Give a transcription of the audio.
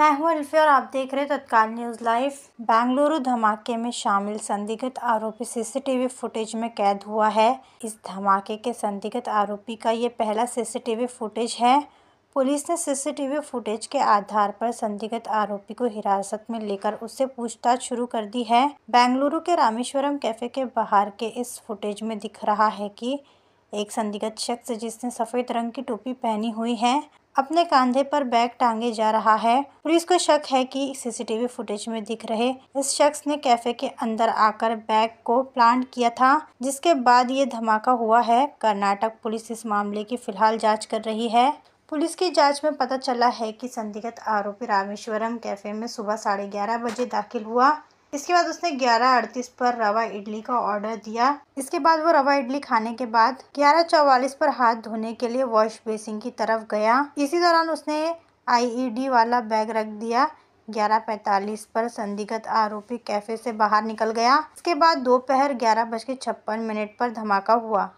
मैं हूं अल्फे और आप देख रहे हैं तत्काल न्यूज़ लाइव बेंगलुरु धमाके में शामिल संदिग्ध आरोपी सीसीटीवी फुटेज में कैद हुआ है इस धमाके के संदिग्ध आरोपी का ये पहला सीसीटीवी फुटेज है पुलिस ने सीसीटीवी फुटेज के आधार पर संदिग्ध आरोपी को हिरासत में लेकर उससे पूछताछ शुरू कर दी है बेंगलुरु के रामेश्वरम कैफे के बाहर के इस फुटेज में दिख रहा है की एक संदिग्ध शख्स जिसने सफेद रंग की टोपी पहनी हुई है अपने कांधे पर बैग टांगे जा रहा है पुलिस को शक है कि सीसीटीवी फुटेज में दिख रहे इस शख्स ने कैफे के अंदर आकर बैग को प्लांट किया था जिसके बाद ये धमाका हुआ है कर्नाटक पुलिस इस मामले की फिलहाल जांच कर रही है पुलिस की जांच में पता चला है कि संदिग्ध आरोपी रामेश्वरम कैफे में सुबह साढ़े ग्यारह बजे दाखिल हुआ इसके बाद उसने ग्यारह अड़तीस पर रवा इडली का ऑर्डर दिया इसके बाद वो रवा इडली खाने के बाद ग्यारह चौवालीस पर हाथ धोने के लिए वॉश बेसिन की तरफ गया इसी दौरान उसने आईईडी e वाला बैग रख दिया ग्यारह पैंतालीस पर संदिग्ध आरोपी कैफे से बाहर निकल गया इसके बाद दोपहर ग्यारह बज के छप्पन मिनट पर धमाका हुआ